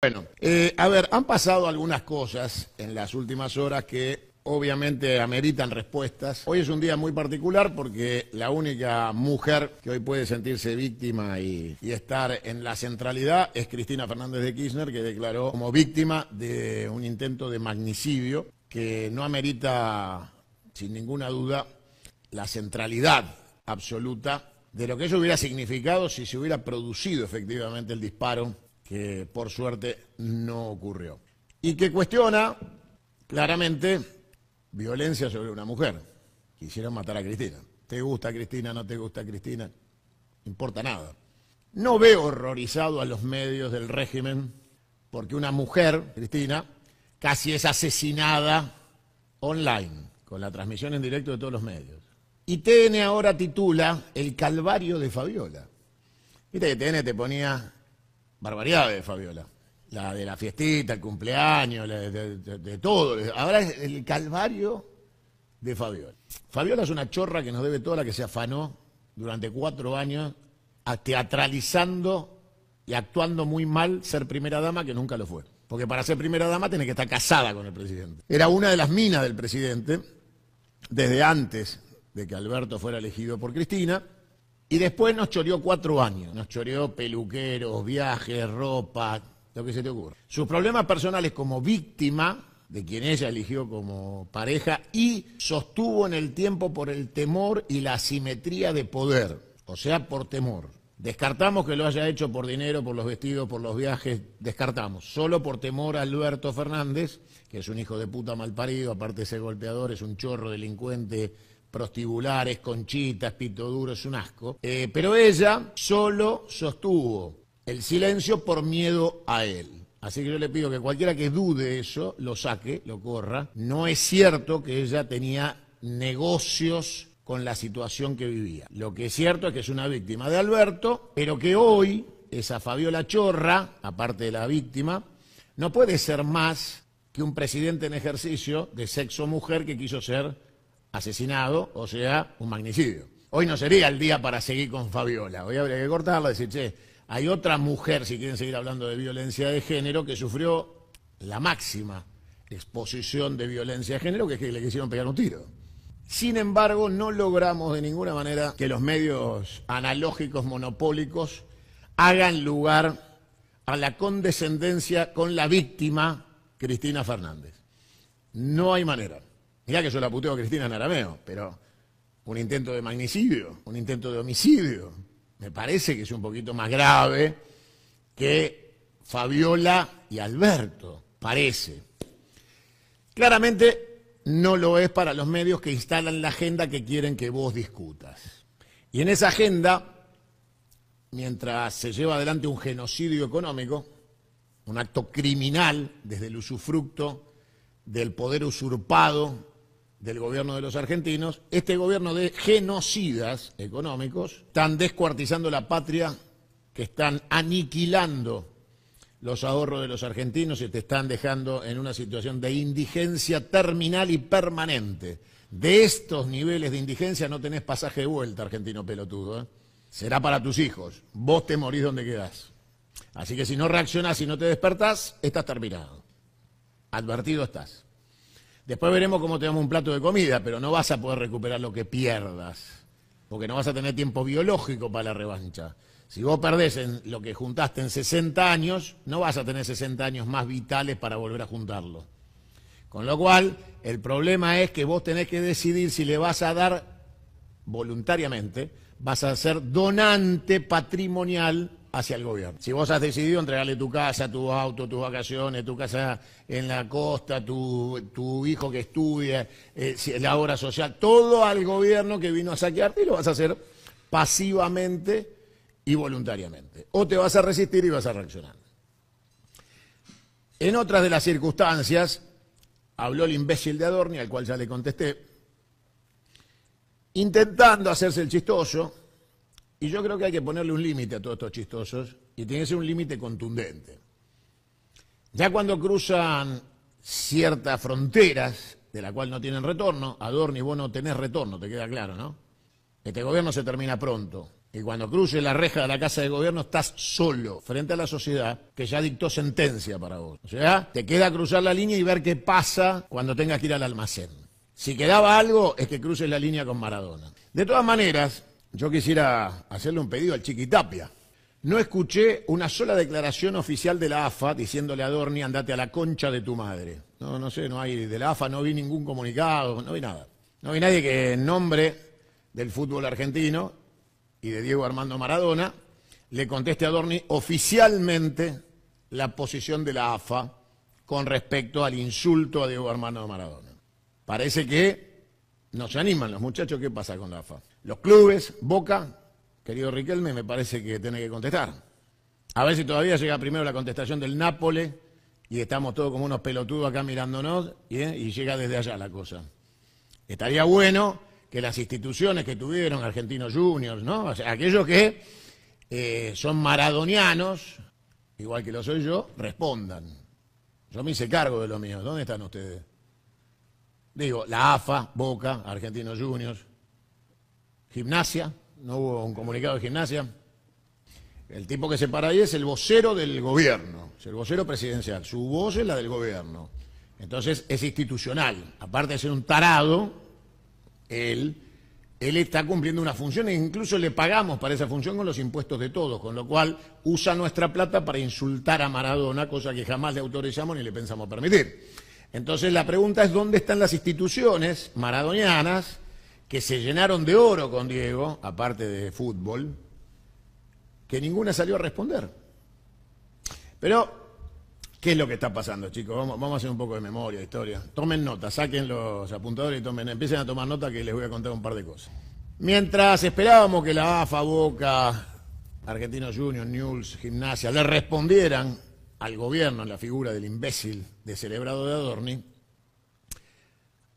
Bueno, eh, a ver, han pasado algunas cosas en las últimas horas que obviamente ameritan respuestas. Hoy es un día muy particular porque la única mujer que hoy puede sentirse víctima y, y, estar en la centralidad es Cristina Fernández de Kirchner, que declaró como víctima de un intento de magnicidio que no amerita, sin ninguna duda, la centralidad absoluta de lo que eso hubiera significado si se hubiera producido efectivamente el disparo que por suerte no ocurrió. Y que cuestiona claramente violencia sobre una mujer. Quisieron matar a Cristina. ¿Te gusta Cristina? ¿No te gusta Cristina? importa nada. No ve horrorizado a los medios del régimen porque una mujer, Cristina, casi es asesinada online, con la transmisión en directo de todos los medios. Y TN ahora titula El Calvario de Fabiola. Viste que TN te ponía barbaridades, Fabiola. La de la fiestita, el cumpleaños, de, todo. Ahora es el calvario de Fabiola. Fabiola es una chorra que nos debe toda la que se afanó durante cuatro años teatralizando y actuando muy mal ser primera dama, que nunca lo fue. Porque para ser primera dama tiene que estar casada con el presidente. Era una de las minas del presidente desde antes de que Alberto fuera elegido por Cristina y después nos choreó cuatro años. Nos choreó peluqueros, viajes, ropa, lo que se te ocurra. Sus problemas personales como víctima de quien ella eligió como pareja y sostuvo en el tiempo por el temor y la asimetría de poder, o sea, por temor. Descartamos que lo haya hecho por dinero, por los vestidos, por los viajes, descartamos. Solo por temor a Alberto Fernández, que es un hijo de puta malparido, aparte de ser golpeador, es un chorro delincuente, prostibulares, conchitas, pito duro, es un asco. Eh, pero ella solo sostuvo el silencio por miedo a él. Así que yo le pido que cualquiera que dude eso, lo saque, lo corra. No es cierto que ella tenía negocios con la situación que vivía. Lo que es cierto es que es una víctima de Alberto, pero que hoy esa Fabiola Chorra, aparte de la víctima, no puede ser más que un presidente en ejercicio de sexo mujer que quiso ser asesinado, o sea, un magnicidio. Hoy no sería el día para seguir con Fabiola. Hoy habría que cortarla y decir, che, hay otra mujer, si quieren seguir hablando de violencia de género, que sufrió la máxima exposición de violencia de género, que es que le quisieron pegar un tiro. Sin embargo, no logramos de ninguna manera que los medios analógicos monopólicos hagan lugar a la condescendencia con la víctima Cristina Fernández. No hay manera. Mirá que yo la puteo a Cristina en arameo, pero un intento de magnicidio, un intento de homicidio, me parece que es un poquito más grave que Fabiola y Alberto, parece. Claramente no lo es para los medios que instalan la agenda que quieren que vos discutas. Y en esa agenda, mientras se lleva adelante un genocidio económico, un acto criminal desde el usufructo del poder usurpado del gobierno de los argentinos, este gobierno de genocidas económicos, están descuartizando la patria, que están aniquilando los ahorros de los argentinos y te están dejando en una situación de indigencia terminal y permanente. De estos niveles de indigencia no tenés pasaje de vuelta, argentino pelotudo. ¿eh? Será para tus hijos. Vos te morís donde quedás. Así que si no reaccionás y no te despertás, estás terminado. Advertido estás. Después veremos cómo tenemos un plato de comida, pero no vas a poder recuperar lo que pierdas, porque no vas a tener tiempo biológico para la revancha. Si vos perdés lo que juntaste en 60 años, no vas a tener 60 años más vitales para volver a juntarlo. Con lo cual, el problema es que vos tenés que decidir si le vas a dar voluntariamente, vas a ser donante patrimonial hacia el gobierno. Si vos has decidido entregarle tu casa, tu auto, tus vacaciones, tu casa en la costa, tu, hijo que estudia, eh, la obra social, todo al gobierno que vino a saquearte y lo vas a hacer pasivamente y voluntariamente. O te vas a resistir y vas a reaccionar. En otras de las circunstancias, habló el imbécil de Adorni, al cual ya le contesté, intentando hacerse el chistoso, y yo creo que hay que ponerle un límite a todos estos chistosos y tiene que ser un límite contundente. Ya cuando cruzan ciertas fronteras de la cual no tienen retorno, y vos no tenés retorno, te queda claro, ¿no? Este gobierno se termina pronto. Y cuando cruce la reja de la casa de gobierno estás solo frente a la sociedad que ya dictó sentencia para vos. O sea, te queda cruzar la línea y ver qué pasa cuando tengas que ir al almacén. Si quedaba algo es que cruces la línea con Maradona. De todas maneras, yo quisiera hacerle un pedido al Chiquitapia. No escuché una sola declaración oficial de la AFA diciéndole a Dorni andate a la concha de tu madre. No, no sé, no hay de la AFA, no vi ningún comunicado, no vi nada. No vi nadie que en nombre del fútbol argentino y de Diego Armando Maradona le conteste a Dorni oficialmente la posición de la AFA con respecto al insulto a Diego Armando Maradona. Parece que no se animan los muchachos, ¿qué pasa con la AFA? los clubes, Boca, querido Riquelme, me parece que tiene que contestar. A ver si todavía llega primero la contestación del Nápoles y estamos todos como unos pelotudos acá mirándonos ¿eh? y llega desde allá la cosa. Estaría bueno que las instituciones que tuvieron Argentinos Juniors, ¿no? O sea, aquellos que eh, son maradonianos, igual que lo soy yo, respondan. Yo me hice cargo de lo mío. ¿Dónde están ustedes? Digo, la AFA, Boca, Argentinos Juniors, gimnasia, no hubo un comunicado de gimnasia. El tipo que se para ahí es el vocero del gobierno, es el vocero presidencial. Su voz es la del gobierno. Entonces es institucional. Aparte de ser un tarado, él, él está cumpliendo una función e incluso le pagamos para esa función con los impuestos de todos, con lo cual usa nuestra plata para insultar a Maradona, cosa que jamás le autorizamos ni le pensamos permitir. Entonces la pregunta es dónde están las instituciones maradonianas que se llenaron de oro con Diego, aparte de fútbol, que ninguna salió a responder. Pero ¿Qué es lo que está pasando, chicos? Vamos, a hacer un poco de memoria, de historia. Tomen nota, saquen los apuntadores y tomen, empiecen a tomar nota que les voy a contar un par de cosas. Mientras esperábamos que la AFA, Boca, Argentinos Juniors, News, Gimnasia le respondieran al gobierno en la figura del imbécil de celebrado de Adorni,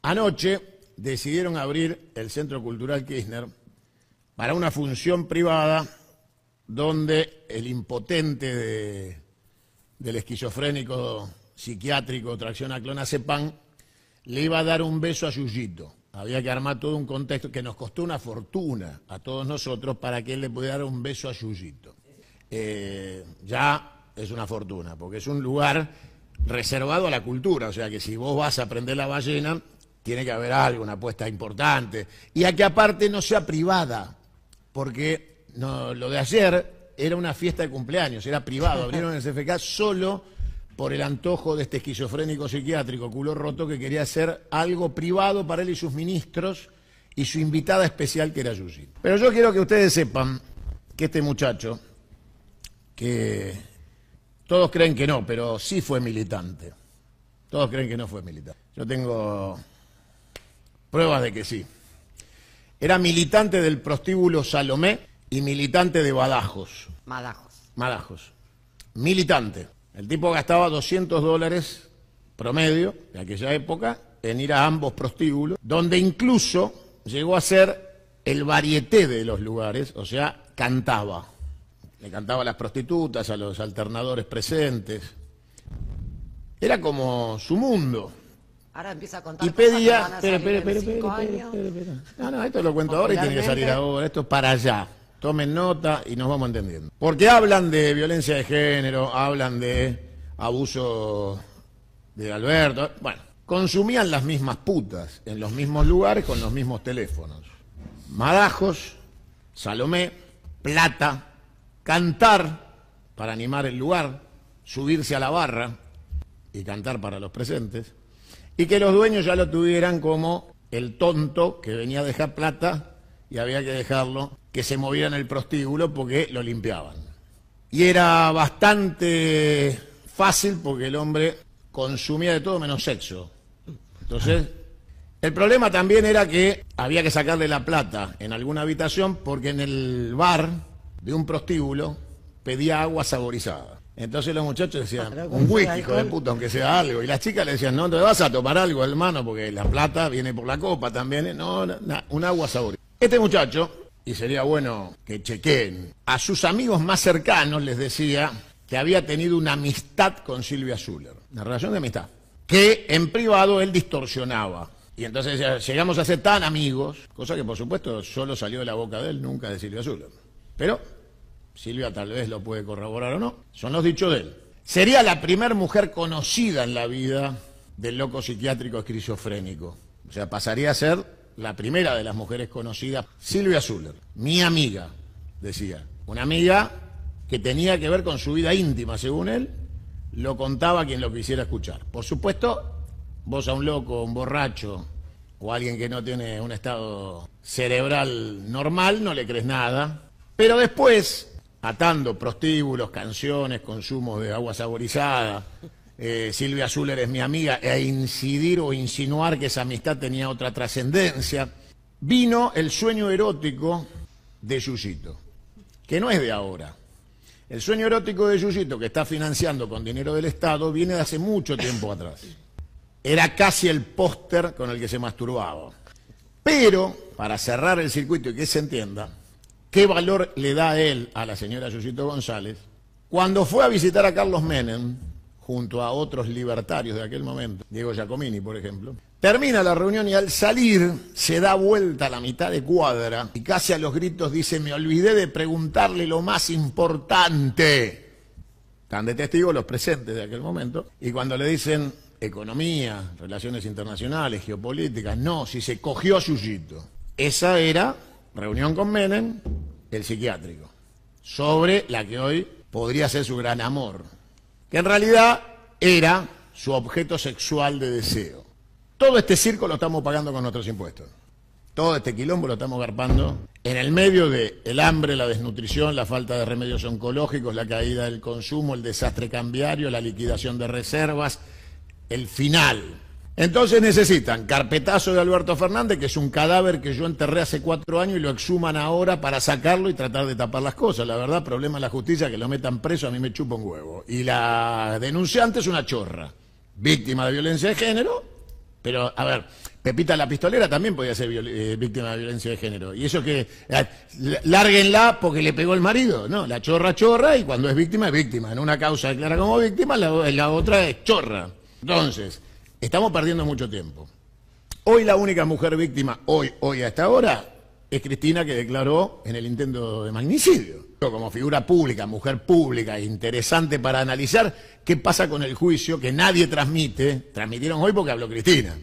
anoche decidieron abrir el Centro Cultural Kirchner para una función privada donde el impotente del esquizofrénico psiquiátrico tracción a clonazepam le iba a dar un beso a Yuyito. Había que armar todo un contexto que nos costó una fortuna a todos nosotros para que él le pudiera dar un beso a Yuyito. Eh, ya es una fortuna, porque es un lugar reservado a la cultura, o sea que si vos vas a aprender la ballena, tiene que haber algo, una apuesta importante, y a que aparte no sea privada, porque lo de ayer era una fiesta de cumpleaños, era privado, abrieron el CFK solo por el antojo de este esquizofrénico psiquiátrico, culo roto, que quería hacer algo privado para él y sus ministros y su invitada especial que era Yuji. Pero yo quiero que ustedes sepan que este muchacho, que todos creen que no, pero sí fue militante. Todos creen que no fue militante. Yo tengo Pruebas de que sí. Era militante del prostíbulo Salomé y militante de Badajos. Madajos. Madajos. Militante. El tipo gastaba 200 dólares promedio de aquella época en ir a ambos prostíbulos, donde incluso llegó a ser el varieté de los lugares, o sea, cantaba. Le cantaba a las prostitutas, a los alternadores presentes. Era como su mundo. Ahora empieza a contar. Y pedía. Espera, espera, espera, espera, No, no, esto lo cuento ahora y tiene que salir ahora. Esto es para allá. Tomen nota y nos vamos entendiendo. Porque hablan de violencia de género, hablan de abuso de Alberto. Bueno, consumían las mismas putas en los mismos lugares con los mismos teléfonos. Madajos, Salomé, plata, cantar para animar el lugar, subirse a la barra y cantar para los presentes y que los dueños ya lo tuvieran como el tonto que venía a dejar plata y había que dejarlo que se moviera en el prostíbulo porque lo limpiaban. Y era bastante fácil porque el hombre consumía de todo menos sexo. Entonces, el problema también era que había que sacarle la plata en alguna habitación porque en el bar de un prostíbulo pedía agua saborizada. Entonces los muchachos decían, ah, un whisky, hijo de puta, aunque sea algo. Y las chicas le decían, no, te vas a tomar algo, hermano, porque la plata viene por la copa también. No, no, un agua sabor. Este muchacho, y sería bueno que chequen, a sus amigos más cercanos les decía que había tenido una amistad con Silvia Zuller, una relación de amistad, que en privado él distorsionaba. Y entonces decía, llegamos a ser tan amigos, cosa que por supuesto solo salió de la boca de él, nunca de Silvia Zuller. Pero Silvia tal vez lo puede corroborar o no, son los dichos de él. Sería la primera mujer conocida en la vida del loco psiquiátrico esquizofrénico. O sea, pasaría a ser la primera de las mujeres conocidas, Silvia Zuller, mi amiga, decía. Una amiga que tenía que ver con su vida íntima, según él, lo contaba quien lo quisiera escuchar. Por supuesto, vos a un loco, un borracho o alguien que no tiene un estado cerebral normal, no le crees nada. Pero después, atando prostíbulos, canciones, consumo de agua saborizada. Eh, Silvia Zuller es mi amiga, e incidir o insinuar que esa amistad tenía otra trascendencia. Vino el sueño erótico de Yuyito, que no es de ahora. El sueño erótico de Yuyito, que está financiando con dinero del Estado, viene de hace mucho tiempo atrás. Era casi el póster con el que se masturbaba. Pero, para cerrar el circuito y que se entienda, qué valor le da él a la señora Yusito González, cuando fue a visitar a Carlos Menem, junto a otros libertarios de aquel momento, Diego Giacomini, por ejemplo, termina la reunión y al salir se da vuelta a la mitad de cuadra y casi a los gritos dice, me olvidé de preguntarle lo más importante. Están de testigo los presentes de aquel momento. Y cuando le dicen economía, relaciones internacionales, geopolíticas, no, si se cogió a Yuyito. Esa era reunión con Menem, el psiquiátrico, sobre la que hoy podría ser su gran amor, que en realidad era su objeto sexual de deseo. Todo este circo lo estamos pagando con nuestros impuestos. Todo este quilombo lo estamos garpando en el medio de hambre, la desnutrición, la falta de remedios oncológicos, la caída del consumo, el desastre cambiario, la liquidación de reservas, el final entonces necesitan carpetazo de Alberto Fernández, que es un cadáver que yo enterré hace cuatro años y lo exhuman ahora para sacarlo y tratar de tapar las cosas. La verdad, problema en la justicia, que lo metan preso, a mí me chupa un huevo. Y la denunciante es una chorra, víctima de violencia de género, pero a ver, Pepita la pistolera también podía ser eh, víctima de violencia de género. Y eso que, eh, lárguenla porque le pegó el marido. No, la chorra chorra y cuando es víctima es víctima. En una causa declara como víctima, la, la otra es chorra. Entonces, Estamos perdiendo mucho tiempo. Hoy la única mujer víctima, hoy, hoy hasta ahora, es Cristina que declaró en el intento de magnicidio. Como figura pública, mujer pública, interesante para analizar qué pasa con el juicio que nadie transmite. Transmitieron hoy porque habló Cristina.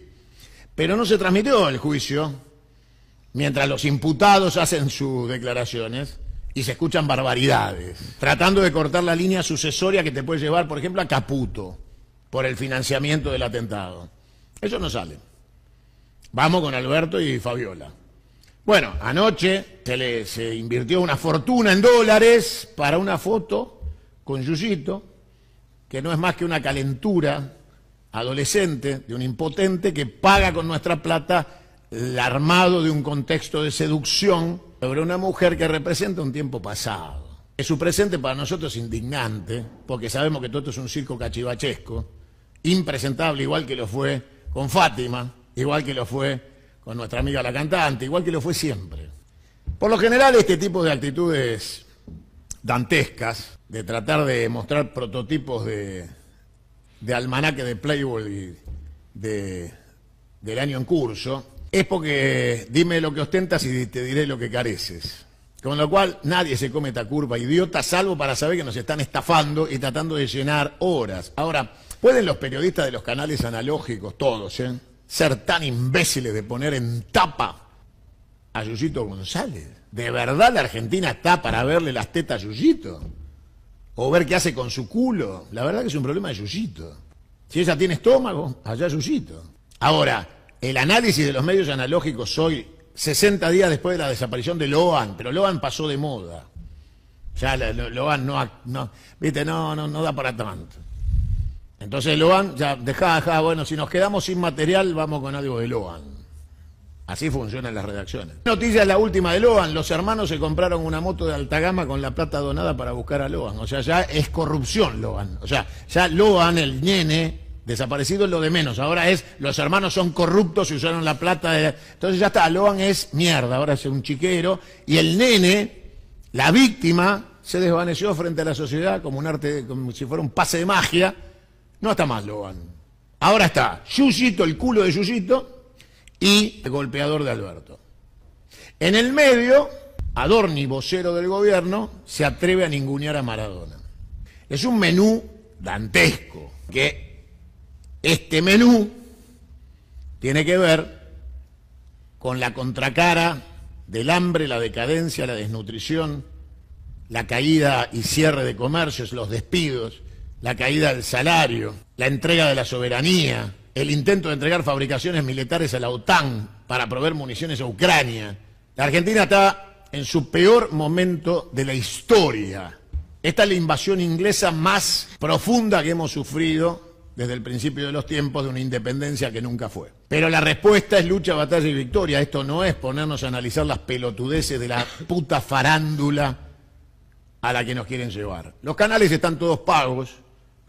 Pero no se transmitió el juicio mientras los imputados hacen sus declaraciones y se escuchan barbaridades, tratando de cortar la línea sucesoria que te puede llevar, por ejemplo, a Caputo por el financiamiento del atentado. Eso no sale. Vamos con Alberto y Fabiola. Bueno, anoche se le se invirtió una fortuna en dólares para una foto con Yuyito, que no es más que una calentura adolescente de un impotente que paga con nuestra plata el armado de un contexto de seducción sobre una mujer que representa un tiempo pasado. Es su presente para nosotros indignante, porque sabemos que todo esto es un circo cachivachesco, impresentable, igual que lo fue con Fátima, igual que lo fue con nuestra amiga la cantante, igual que lo fue siempre. Por lo general, este tipo de actitudes dantescas, de tratar de mostrar prototipos de, de almanaque de Playboy de, del año en curso, es porque dime lo que ostentas y te diré lo que careces. Con lo cual nadie se come esta curva idiota, salvo para saber que nos están estafando y tratando de llenar horas. Ahora, ¿Pueden los periodistas de los canales analógicos, todos, ¿eh? ser tan imbéciles de poner en tapa a Yuyito González? ¿De verdad la Argentina está para verle las tetas a Yuyito? ¿O ver qué hace con su culo? La verdad que es un problema de Yuyito. Si ella tiene estómago, allá Yuyito. Ahora, el análisis de los medios analógicos hoy, 60 días después de la desaparición de Loan, pero Loan pasó de moda. Ya Loan no, no, no, no da para tanto. Entonces Loan, ya, dejá, bueno, si nos quedamos sin material, vamos con algo de Loan. Así funcionan las redacciones. Noticia la última de Loan. Los hermanos se compraron una moto de alta gama con la plata donada para buscar a Loan. O sea, ya es corrupción Loan. O sea, ya Loan, el nene, desaparecido es lo de menos. Ahora es, los hermanos son corruptos y usaron la plata de... Entonces ya está, Loan es mierda, ahora es un chiquero. Y el nene, la víctima, se desvaneció frente a la sociedad como un arte, como si fuera un pase de magia. No está más Logan. Ahora está Yuyito, el culo de Yuyito y el golpeador de Alberto. En el medio, Adorni, vocero del gobierno, se atreve a ningunear a Maradona. Es un menú dantesco, que este menú tiene que ver con la contracara del hambre, la decadencia, la desnutrición, la caída y cierre de comercios, los despidos, la caída del salario, la entrega de la soberanía, el intento de entregar fabricaciones militares a la OTAN para proveer municiones a Ucrania. La Argentina está en su peor momento de la historia. Esta es la invasión inglesa más profunda que hemos sufrido desde el principio de los tiempos de una independencia que nunca fue. Pero la respuesta es lucha, batalla y victoria. Esto no es ponernos a analizar las pelotudeces de la puta farándula a la que nos quieren llevar. Los canales están todos pagos,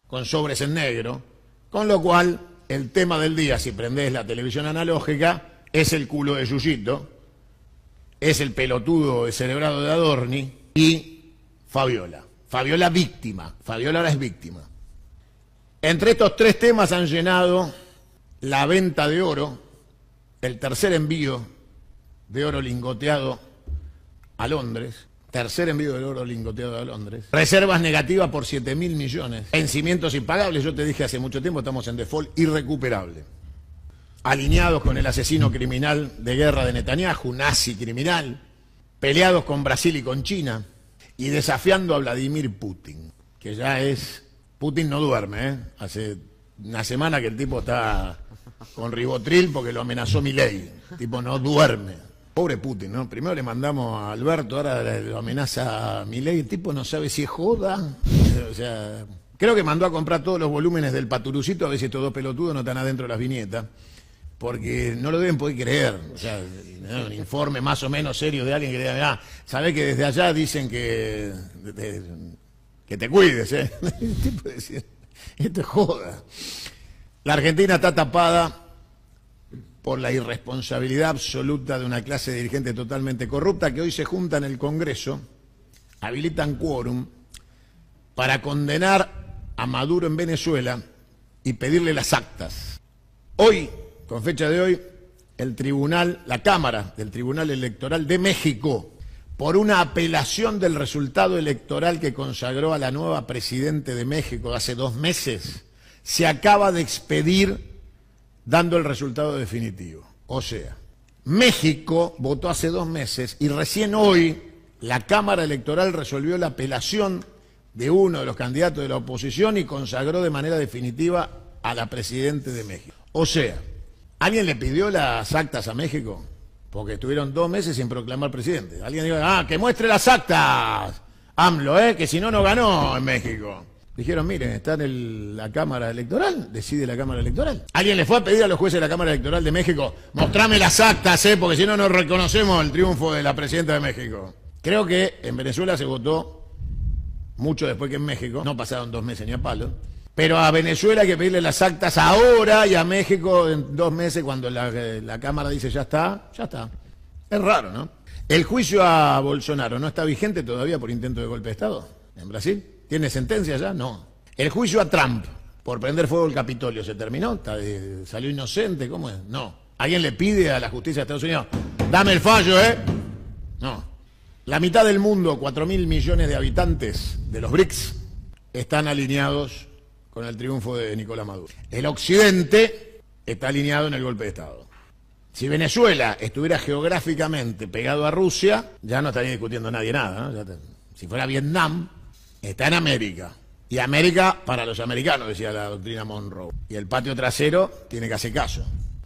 con sobres en negro, con lo cual el tema del día, si prendés la televisión analógica, es el culo de Yuyito, es el pelotudo celebrado de Adorni y Fabiola. Fabiola víctima, Fabiola ahora es víctima. Entre estos tres temas han llenado la venta de oro, el tercer envío de oro lingoteado a Londres, Tercer envío del oro lingoteado a Londres. Reservas negativas por 7 mil millones. Vencimientos impagables. Yo te dije hace mucho tiempo, estamos en default irrecuperable. Alineados con el asesino criminal de guerra de Netanyahu, nazi criminal. Peleados con Brasil y con China. Y desafiando a Vladimir Putin, que ya es. Putin no duerme, ¿eh? Hace una semana que el tipo está con ribotril porque lo amenazó mi ley. tipo no duerme. Pobre Putin, ¿no? Primero le mandamos a Alberto, ahora lo amenaza a Milei. El tipo no sabe si es joda. O sea, creo que mandó a comprar todos los volúmenes del Paturucito, a ver si estos dos pelotudos no están adentro de las viñetas. Porque no lo deben poder creer. O sea, un informe más o menos serio de alguien que diga, Ah, que desde allá dicen que, que te cuides, ¿eh? El tipo decía, esto es joda. La Argentina está tapada por la irresponsabilidad absoluta de una clase dirigente totalmente corrupta que hoy se junta en el Congreso, habilitan quórum para condenar a Maduro en Venezuela y pedirle las actas. Hoy, con fecha de hoy, el tribunal, la Cámara del Tribunal Electoral de México, por una apelación del resultado electoral que consagró a la nueva presidente de México hace dos meses, se acaba de expedir dando el resultado definitivo. O sea, México votó hace dos meses y recién hoy la Cámara Electoral resolvió la apelación de uno de los candidatos de la oposición y consagró de manera definitiva a la Presidente de México. O sea, ¿alguien le pidió las actas a México? Porque estuvieron dos meses sin proclamar presidente. Alguien dijo, ah, que muestre las actas, AMLO, ¿eh? que si no, no ganó en México. Dijeron, miren, está en la Cámara Electoral, decide la Cámara Electoral. Alguien le fue a pedir a los jueces de la Cámara Electoral de México, mostrame las actas, ¿eh? porque si no, no reconocemos el triunfo de la presidenta de México. Creo que en Venezuela se votó mucho después que en México, no pasaron dos meses ni a palo, pero a Venezuela hay que pedirle las actas ahora y a México en dos meses cuando la, eh, la Cámara dice ya está, ya está. Es raro, ¿no? El juicio a Bolsonaro no está vigente todavía por intento de golpe de Estado en Brasil. ¿Tiene sentencia ya? No. El juicio a Trump por prender fuego el Capitolio se terminó, eh, salió inocente, ¿cómo es? No. ¿Alguien le pide a la justicia de Estados Unidos, dame el fallo, eh? No. La mitad del mundo, 4 mil millones de habitantes de los BRICS, están alineados con el triunfo de Nicolás Maduro. El occidente está alineado en el golpe de Estado. Si Venezuela estuviera geográficamente pegado a Rusia, ya no estaría discutiendo nadie nada. si fuera Vietnam, está en América. Y América para los americanos, decía la doctrina Monroe. Y el patio trasero tiene que hacer caso.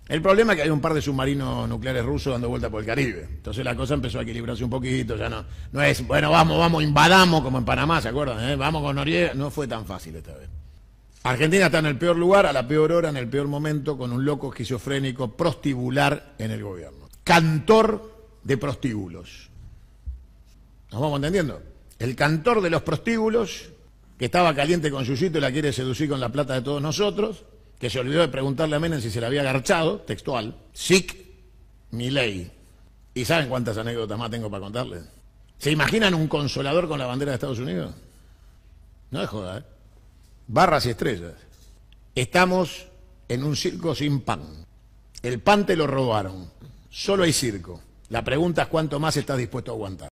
El problema es que hay un par de submarinos nucleares rusos dando vuelta por el Caribe. Entonces la cosa empezó a equilibrarse un poquito, ya no, no es, bueno, vamos, vamos, invadamos como en Panamá, ¿se acuerdan? Eh? Vamos con Noriega. No fue tan fácil esta vez. Argentina está en el peor lugar, a la peor hora, en el peor momento, con un loco esquizofrénico prostibular en el gobierno. Cantor de prostíbulos. ¿Nos vamos entendiendo? el cantor de los prostíbulos, que estaba caliente con su sitio y la quiere seducir con la plata de todos nosotros, que se olvidó de preguntarle a Menem si se la había agarchado, textual, sic, mi ley. ¿Y saben cuántas anécdotas más tengo para contarles? ¿Se imaginan un consolador con la bandera de Estados Unidos? No es joda, ¿eh? Barras y estrellas. Estamos en un circo sin pan. El pan te lo robaron. Solo hay circo. La pregunta es cuánto más estás dispuesto a aguantar.